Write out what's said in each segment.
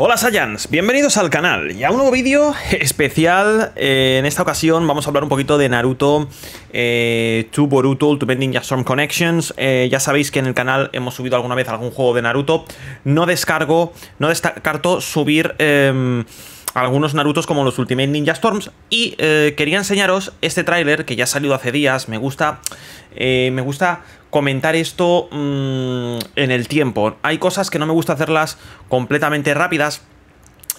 Hola Saiyans, bienvenidos al canal y a un nuevo vídeo especial. Eh, en esta ocasión vamos a hablar un poquito de Naruto eh, to Boruto Ultimate Ninja Storm Connections. Eh, ya sabéis que en el canal hemos subido alguna vez algún juego de Naruto. No descargo, no descarto subir... Em, algunos Narutos como los Ultimate Ninja Storms. Y eh, quería enseñaros este tráiler que ya ha salido hace días. Me gusta, eh, me gusta comentar esto mm, en el tiempo. Hay cosas que no me gusta hacerlas completamente rápidas.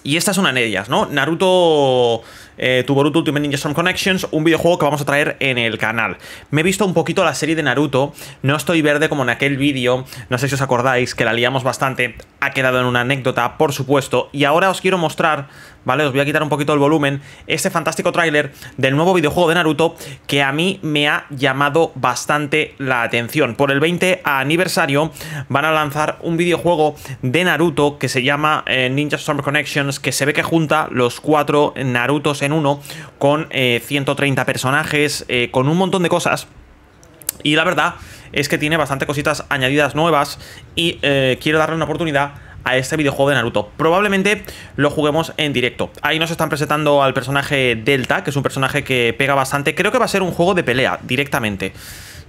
Y esta es una de ellas, ¿no? Naruto eh, Ultimate Ninja Storm Connections, un videojuego que vamos a traer en el canal. Me he visto un poquito la serie de Naruto, no estoy verde como en aquel vídeo, no sé si os acordáis, que la liamos bastante, ha quedado en una anécdota, por supuesto, y ahora os quiero mostrar ¿vale? Os voy a quitar un poquito el volumen. Este fantástico tráiler del nuevo videojuego de Naruto que a mí me ha llamado bastante la atención. Por el 20 aniversario van a lanzar un videojuego de Naruto que se llama eh, Ninja Storm Connections, que se ve que junta los cuatro Narutos en uno con 130 eh, personajes, eh, con un montón de cosas. Y la verdad es que tiene bastante cositas añadidas nuevas y quiero darle una oportunidad este videojuego de Naruto. Probablemente lo juguemos en directo. Ahí nos están presentando al personaje Delta, que es un personaje que pega bastante. Creo que va a ser un juego de pelea directamente.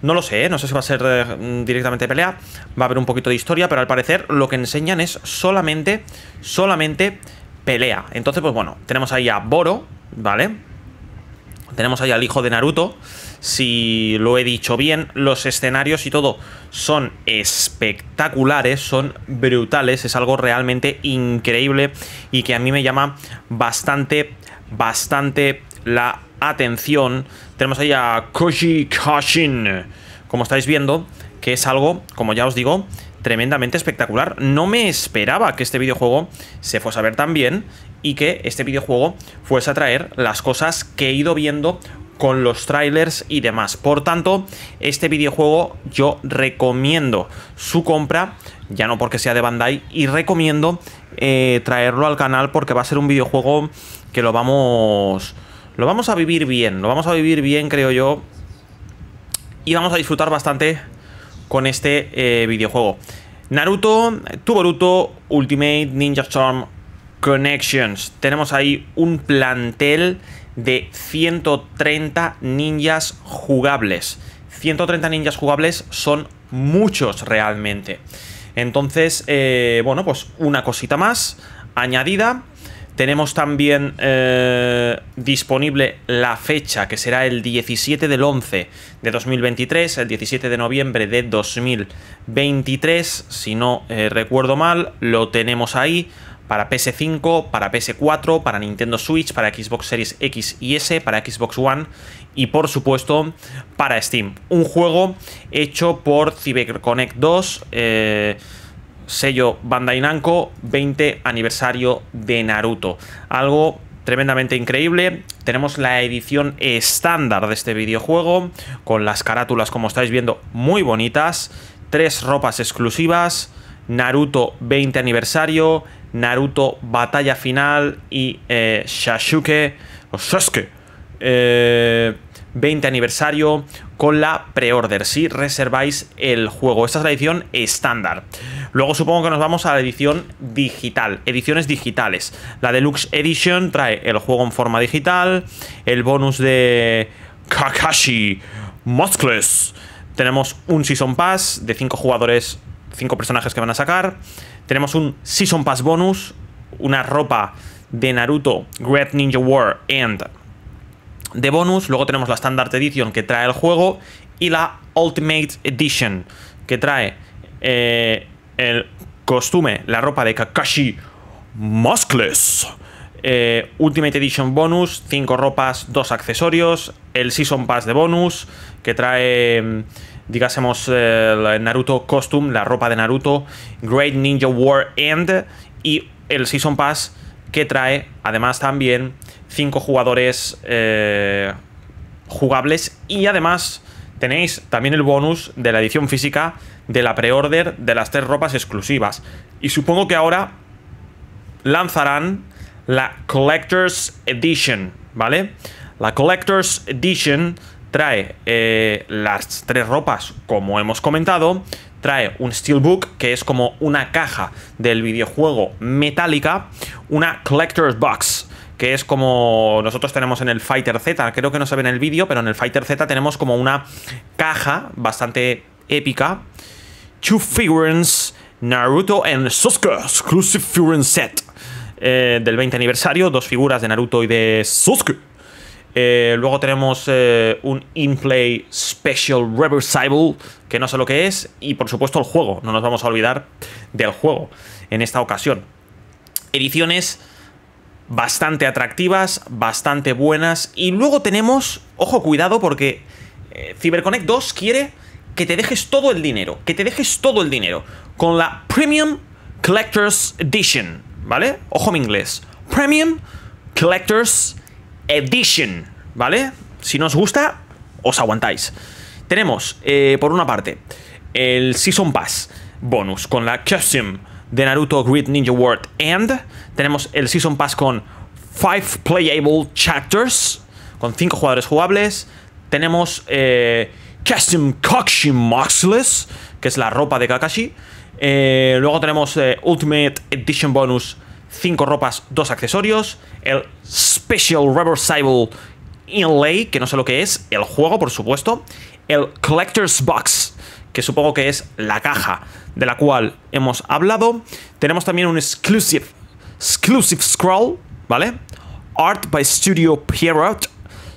No lo sé, ¿eh? no sé si va a ser eh, mm, directamente pelea. Va a haber un poquito de historia, pero al parecer lo que enseñan es solamente, solamente pelea. Entonces, pues bueno, tenemos ahí a Boro, ¿vale? Tenemos ahí al hijo de Naruto. Si lo he dicho bien, los escenarios y todo son espectaculares, son brutales, es algo realmente increíble y que a mí me llama bastante, bastante la atención. Tenemos ahí a Koji como estáis viendo, que es algo, como ya os digo, tremendamente espectacular. No me esperaba que este videojuego se fuese a ver tan bien y que este videojuego fuese a traer las cosas que he ido viendo con los trailers y demás. Por tanto, este videojuego yo recomiendo su compra, ya no porque sea de Bandai, y recomiendo eh, traerlo al canal porque va a ser un videojuego que lo vamos... Lo vamos a vivir bien, lo vamos a vivir bien creo yo. Y vamos a disfrutar bastante con este eh, videojuego. Naruto, Tuboruto, Ultimate Ninja Storm Connections. Tenemos ahí un plantel de 130 ninjas jugables. 130 ninjas jugables son muchos realmente. Entonces, eh, bueno, pues una cosita más añadida tenemos también eh, disponible la fecha, que será el 17 del 11 de 2023, el 17 de noviembre de 2023, si no eh, recuerdo mal, lo tenemos ahí para PS5, para PS4, para Nintendo Switch, para Xbox Series X y S, para Xbox One y por supuesto para Steam. Un juego hecho por CyberConnect 2. Eh, sello Bandai Namco 20 aniversario de Naruto. Algo tremendamente increíble. Tenemos la edición estándar de este videojuego, con las carátulas, como estáis viendo, muy bonitas. Tres ropas exclusivas, Naruto 20 aniversario, Naruto batalla final y eh, Shashuke, o Sasuke, 20 eh, aniversario con la pre-order, si reserváis el juego. Esta es la edición estándar. Luego supongo que nos vamos a la edición digital, ediciones digitales. La Deluxe Edition trae el juego en forma digital, el bonus de Kakashi Muscles. Tenemos un Season Pass de 5 jugadores, 5 personajes que van a sacar. Tenemos un Season Pass bonus, una ropa de Naruto, Great Ninja War and de bonus. Luego tenemos la Standard Edition que trae el juego y la Ultimate Edition que trae eh, el costume, la ropa de Kakashi Muscles. Eh, Ultimate Edition bonus, 5 ropas, 2 accesorios, el Season Pass de bonus, que trae, mm, digásemos, el eh, Naruto Costume, la ropa de Naruto, Great Ninja War End y el Season Pass que trae, además también, 5 jugadores eh, jugables y además tenéis también el bonus de la edición física de la pre-order de las tres ropas exclusivas. Y supongo que ahora lanzarán la Collector's Edition, ¿vale? La Collector's Edition trae eh, las tres ropas, como hemos comentado, trae un Steelbook, que es como una caja del videojuego metálica, una Collector's Box, que es como nosotros tenemos en el Fighter Z, creo que no se ve en el vídeo, pero en el Fighter Z tenemos como una caja bastante épica. Two Figurines, Naruto and Sasuke Exclusive Figurine Set. Eh, del 20 aniversario, dos figuras de Naruto y de Sasuke. Eh, luego tenemos eh, un in-play Special Reversible, que no sé lo que es, y por supuesto el juego, no nos vamos a olvidar del juego en esta ocasión. Ediciones bastante atractivas, bastante buenas, y luego tenemos, ojo cuidado porque CyberConnect 2 quiere que te dejes todo el dinero, que te dejes todo el dinero, con la Premium Collector's Edition, ¿vale? Ojo mi inglés. Premium Collector's Edition, ¿vale? Si no os gusta, os aguantáis. Tenemos, eh, por una parte, el Season Pass bonus con la Custom de Naruto Grid Ninja World End. Tenemos el Season Pass con 5 Playable Chapters, con 5 jugadores jugables. Tenemos eh, Custom Kakashi Maxless, que es la ropa de Kakashi. Eh, luego tenemos eh, Ultimate Edition Bonus, 5 ropas, 2 accesorios. El Special Reversible Inlay, que no sé lo que es, el juego, por supuesto. El Collector's Box, que supongo que es la caja de la cual hemos hablado. Tenemos también un exclusive, exclusive scroll, ¿vale? Art by Studio Pierrot,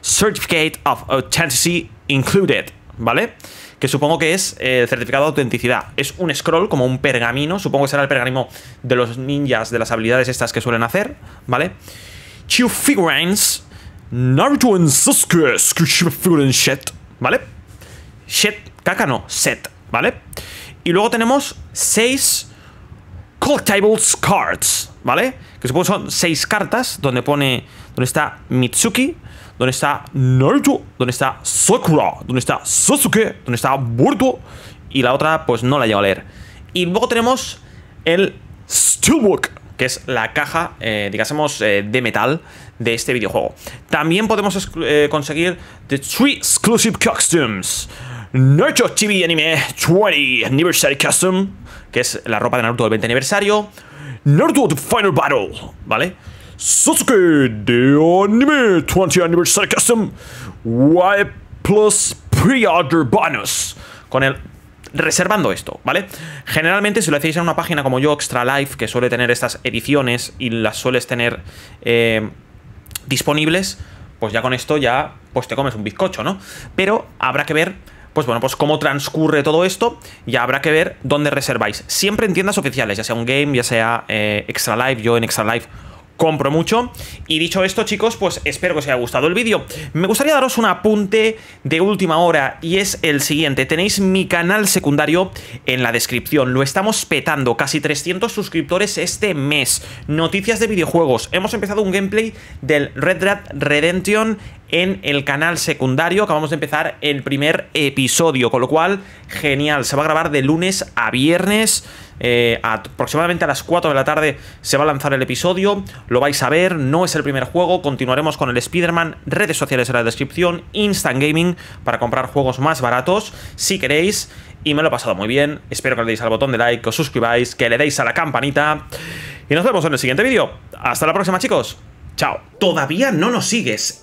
Certificate of Authenticity Included. ¿vale? Que supongo que es eh, el certificado de autenticidad. Es un scroll, como un pergamino, supongo que será el pergamino de los ninjas, de las habilidades estas que suelen hacer, ¿vale? Chiu Figurines, Naruto en Sasuke, shit ¿vale? Shet, caca no, set, ¿vale? Y luego tenemos seis Collectibles Cards, ¿vale? Que supongo son seis cartas donde pone, donde está Mitsuki, ¿Dónde está Naruto? ¿Dónde está Sakura? ¿Dónde está Sasuke? ¿Dónde está Boruto? Y la otra, pues no la llevo a leer. Y luego tenemos el Steelbook, que es la caja, eh, digásemos, eh, de metal de este videojuego. También podemos eh, conseguir The Three Exclusive Costumes. Naruto TV Anime 20 Anniversary Custom, que es la ropa de Naruto del 20 aniversario. Naruto The Final Battle, ¿vale? Sasuke de Anime 20 Anniversary Custom Y Plus Pre-Order Bonus con el reservando esto, ¿vale? Generalmente si lo hacéis en una página como yo, Extra Life, que suele tener estas ediciones y las sueles tener eh, disponibles, pues ya con esto ya pues te comes un bizcocho, ¿no? Pero habrá que ver pues bueno, pues cómo transcurre todo esto, y habrá que ver dónde reserváis. Siempre en tiendas oficiales, ya sea un game, ya sea eh, Extra Life, yo en Extra Life compro mucho. Y dicho esto, chicos, pues espero que os haya gustado el vídeo. Me gustaría daros un apunte de última hora y es el siguiente. Tenéis mi canal secundario en la descripción. Lo estamos petando, casi 300 suscriptores este mes. Noticias de videojuegos. Hemos empezado un gameplay del Red Dead Redemption en el canal secundario. Acabamos de empezar el primer episodio, con lo cual, genial. Se va a grabar de lunes a viernes. Eh, aproximadamente a las 4 de la tarde se va a lanzar el episodio, lo vais a ver, no es el primer juego, continuaremos con el Spider-Man, redes sociales en la descripción, Instant Gaming para comprar juegos más baratos, si queréis, y me lo he pasado muy bien, espero que le deis al botón de like, que os suscribáis, que le deis a la campanita, y nos vemos en el siguiente vídeo. Hasta la próxima chicos, chao. Todavía no nos sigues